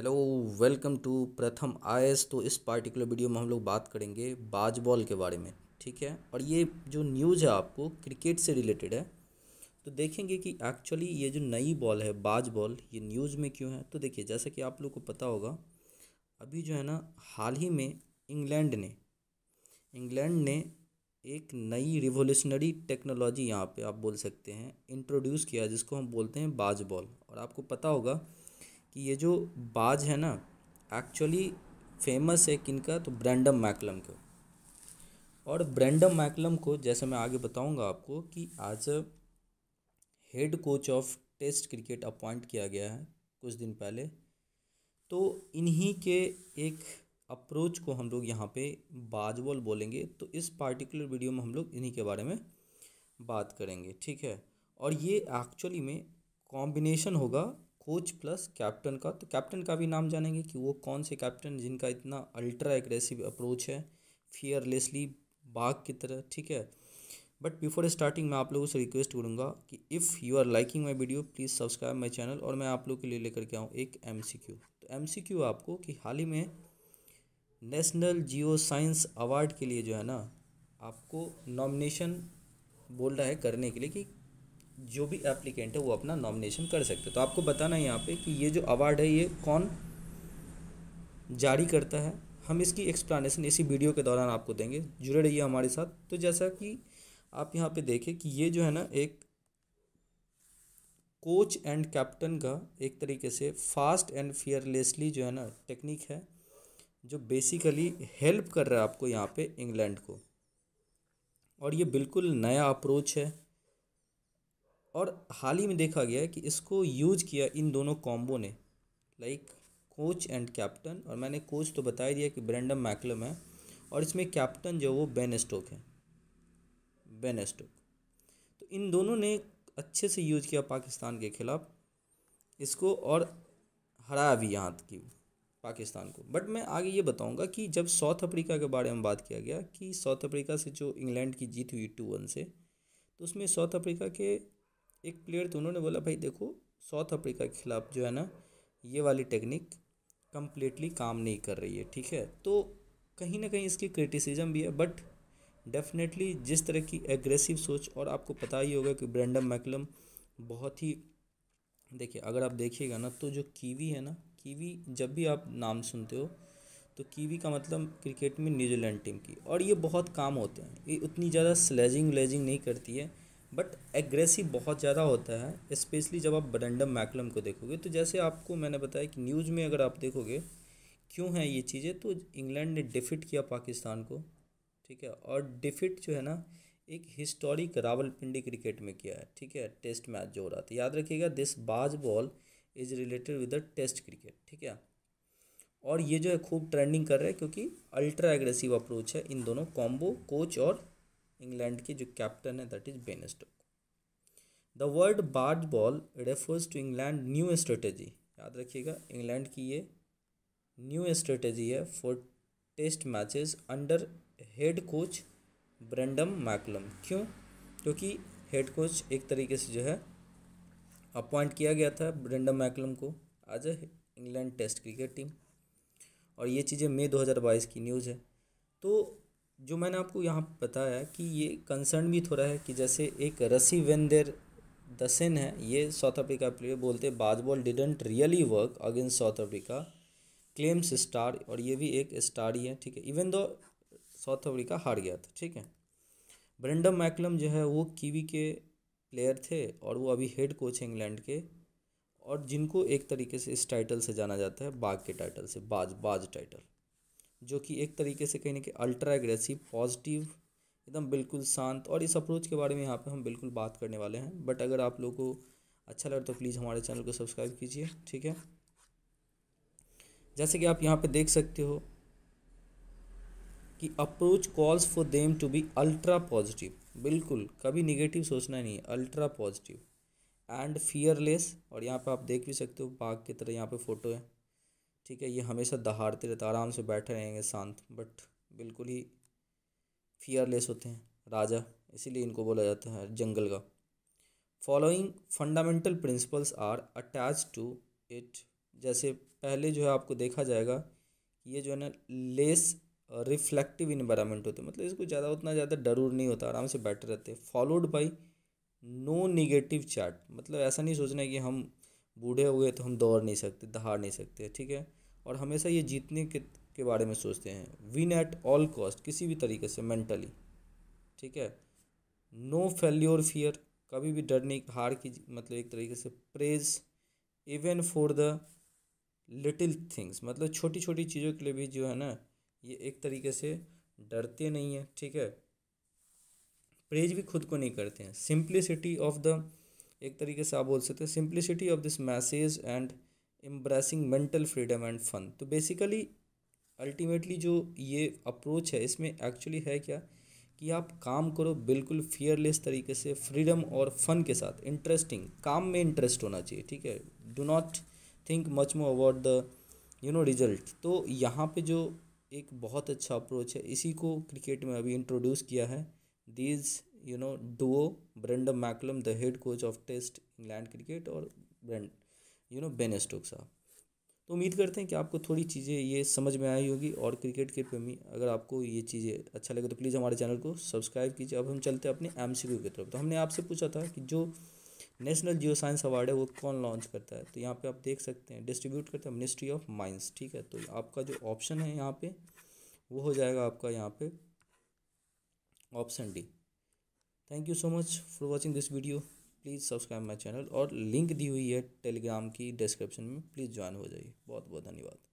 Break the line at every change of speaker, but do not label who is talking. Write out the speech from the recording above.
hello welcome to Pratham IAS तो इस particular video में हम लोग बात करेंगे बाज बॉल के बारे में ठीक है और ये जो न्यूज़ है आपको क्रिकेट से रिलेटेड है तो देखेंगे कि एक्चुअली ये जो नई बॉल है बाज बॉल ये न्यूज़ में क्यों है तो देखिए जैसा कि आप लोग को पता होगा अभी जो है ना हाल ही में इंग्लैंड ने इंग्लैंड ने एक नई रिवोल्यूशनरी टेक्नोलॉजी यहाँ पे आप बोल सकते हैं इंट्रोड्यूस किया जिसको हम बोलते हैं बाज बॉल और आपको पता होगा कि ये जो बाज है ना एक्चुअली फेमस है किनका तो ब्रैंडम मैकलम का और ब्रैंडम मैकलम को जैसे मैं आगे बताऊंगा आपको कि आज head coach of test cricket appoint किया गया है कुछ दिन पहले तो इन्हीं के एक अप्रोच को हम लोग यहाँ पे बाजबॉल बोलेंगे तो इस पार्टिकुलर वीडियो में हम लोग इन्हीं के बारे में बात करेंगे ठीक है और ये एक्चुअली में कॉम्बिनेशन होगा कोच प्लस कैप्टन का तो कैप्टन का भी नाम जानेंगे कि वो कौन से कैप्टन जिनका इतना अल्ट्रा एग्रेसिव अप्रोच है फियरलेसली बाघ की तरह ठीक है बट बिफोर स्टार्टिंग मैं आप लोगों से रिक्वेस्ट करूँगा कि if you are liking my video please subscribe my channel और मैं आप लोग के लिए लेकर के आऊँ एक एम सी क्यू तो एम सी क्यू आपको कि हाल ही में नेशनल जियो साइंस अवार्ड के लिए जो है ना आपको नॉमिनेशन बोल रहा है करने के लिए कि जो भी एप्लीकेंट है वो अपना नॉमिनेशन कर सकते हैं तो आपको बताना है यहाँ पे कि ये जो अवार्ड है ये कौन जारी करता है हम इसकी एक्सप्लानेशन इसी वीडियो के दौरान आपको देंगे जुड़े रहिए हमारे साथ तो जैसा कि आप यहाँ पे देखें कि ये जो है ना एक कोच एंड कैप्टन का एक तरीके से फास्ट एंड फियरलेसली जो है ना टेक्निक है जो बेसिकली हेल्प कर रहा है आपको यहाँ पे इंग्लैंड को और ये बिल्कुल नया अप्रोच है और हाल ही में देखा गया है कि इसको यूज किया इन दोनों कॉम्बो ने लाइक कोच एंड कैप्टन और मैंने कोच तो बता ही दिया कि ब्रेंडम मैकलम है और इसमें कैप्टन जो वो बेन स्टोक है बेन स्टोक तो इन दोनों ने अच्छे से यूज किया पाकिस्तान के ख़िलाफ़ इसको और हराया भी यहाँ की पाकिस्तान को बट मैं आगे ये बताऊँगा कि जब साउथ अफ्रीका के बारे में बात किया गया कि साउथ अफ्रीका से जो इंग्लैंड की जीत हुई टू वन से तो उसमें साउथ अफ्रीका के एक प्लेयर तो उन्होंने बोला भाई देखो साउथ अफ्रीका के खिलाफ जो है ना ये वाली टेक्निक कम्प्लीटली काम नहीं कर रही है ठीक है तो कहीं ना कहीं इसकी क्रिटिसिज्म भी है बट डेफिनेटली जिस तरह की एग्रेसिव सोच और आपको पता ही होगा कि ब्रेंडम मैकलम बहुत ही देखिए अगर आप देखिएगा ना तो जो कीवी है ना कीवी जब भी आप नाम सुनते हो तो कीवी का मतलब क्रिकेट में न्यूजीलैंड टीम की और ये बहुत काम होते हैं ये उतनी ज़्यादा स्लेजिंग व्लेजिंग नहीं करती है बट एग्रेसिव बहुत ज़्यादा होता है स्पेशली जब आप ब्रेंडम मैकलम को देखोगे तो जैसे आपको मैंने बताया कि न्यूज़ में अगर आप देखोगे क्यों हैं ये चीज़ें तो इंग्लैंड ने डिफिट किया पाकिस्तान को ठीक है और डिफिट जो है ना एक हिस्टोरिक रावलपिंडी क्रिकेट में किया है ठीक है टेस्ट मैच जो हो रहा था याद रखिएगा this Bazball is related with the test cricket ठीक है और ये जो है खूब ट्रेंडिंग कर रहे हैं क्योंकि अल्ट्रा एग्रेसिव अप्रोच है इन दोनों कॉम्बो कोच और इंग्लैंड की जो कैप्टन है that is Ben Stoke the world Bazball refers to England new strategy याद रखिएगा इंग्लैंड की ये न्यू स्ट्रेटेजी है for test matches under head coach Brendon McCullum क्यों क्योंकि हेड कोच एक तरीके से जो है अपॉइंट किया गया था ब्रेंडम मैकलम को आज इंग्लैंड टेस्ट क्रिकेट टीम और ये चीज़ें मई 2022 की न्यूज़ है तो जो मैंने आपको यहाँ बताया कि ये कंसर्न भी थोड़ा है कि जैसे एक रसी वेंदेर दसेन है ये साउथ अफ्रीका प्लेयर बोलते Bazball didn't really work against South Africa claims star और ये भी एक स्टार ही है ठीक है इवन दो साउथ अफ्रीका हार गया था ठीक है ब्रेंडम मैकलम जो है वो कीवी के प्लेयर थे और वो अभी हेड कोच हैं इंग्लैंड के और जिनको एक तरीके से इस टाइटल से जाना जाता है बाघ के टाइटल से बाज बाज टाइटल जो कि एक तरीके से कहीं ना कहीं अल्ट्रा एग्रेसिव पॉजिटिव एकदम बिल्कुल शांत और इस अप्रोच के बारे में यहाँ पे हम बिल्कुल बात करने वाले हैं बट अगर आप लोगों को अच्छा लगे तो प्लीज़ हमारे चैनल को सब्सक्राइब कीजिए ठीक है जैसे कि आप यहाँ पे देख सकते हो कि approach calls for them to be ultra positive बिल्कुल कभी निगेटिव सोचना नहीं है अल्ट्रा पॉजिटिव एंड फियरलेस और यहाँ पर आप देख भी सकते हो बाघ की तरह यहाँ पर फ़ोटो है ठीक है ये हमेशा दहाड़ते रहते आराम से बैठे रहेंगे शांत बट बिल्कुल ही फियरलेस होते हैं राजा इसीलिए इनको बोला जाता है जंगल का following fundamental principles are attach to it जैसे पहले जो है आपको देखा जाएगा ये जो है ना लेस रिफ्लेक्टिव इन्वायरमेंट होते मतलब इसको ज़्यादा उतना ज़्यादा डरूर नहीं होता आराम से बैठे रहते followed by no negative chart मतलब ऐसा नहीं सोचना है कि हम बूढ़े हो गए तो हम दौड़ नहीं सकते दहाड़ नहीं सकते ठीक है और हमेशा ये जीतने के, के बारे में सोचते हैं विन एट ऑल कॉस्ट किसी भी तरीके से मेंटली ठीक है नो फेल्योर फियर कभी भी डरने हार की मतलब एक तरीके से praise even for the little things मतलब छोटी छोटी चीज़ों के लिए भी जो है ना ये एक तरीके से डरते नहीं हैं ठीक है प्रेज भी खुद को नहीं करते हैं सिंप्लिसिटी ऑफ द एक तरीके से आप बोल सकते हैं simplicity of this message and embracing mental freedom and fun तो बेसिकली अल्टीमेटली जो ये अप्रोच है इसमें एक्चुअली है क्या कि आप काम करो बिल्कुल फियरलेस तरीके से फ्रीडम और फन के साथ इंटरेस्टिंग काम में इंटरेस्ट होना चाहिए ठीक है do not think much more about the you know result तो यहाँ पे जो एक बहुत अच्छा अप्रोच है इसी को क्रिकेट में अभी इंट्रोड्यूस किया है these you know duo Brendon McCullum the head coach of test England cricket और brand you know Ben Stoke साहब तो उम्मीद करते हैं कि आपको थोड़ी चीज़ें ये समझ में आई होगी और क्रिकेट के प्रेमी अगर आपको ये चीज़ें अच्छा लगे तो प्लीज़ हमारे चैनल को सब्सक्राइब कीजिए अब हम चलते हैं अपने एम सी की तरफ तो हमने आपसे पूछा था कि जो नेशनल जियो साइंस अवार्ड है वो कौन लॉन्च करता है तो यहाँ पे आप देख सकते हैं डिस्ट्रीब्यूट करते हैं मिनिस्ट्री ऑफ माइंस ठीक है तो आपका जो ऑप्शन है यहाँ पे वो हो जाएगा आपका यहाँ पे option D thank you so much for watching this video please subscribe my channel और लिंक दी हुई है टेलीग्राम की डिस्क्रिप्शन में प्लीज़ ज्वाइन हो जाइए बहुत बहुत धन्यवाद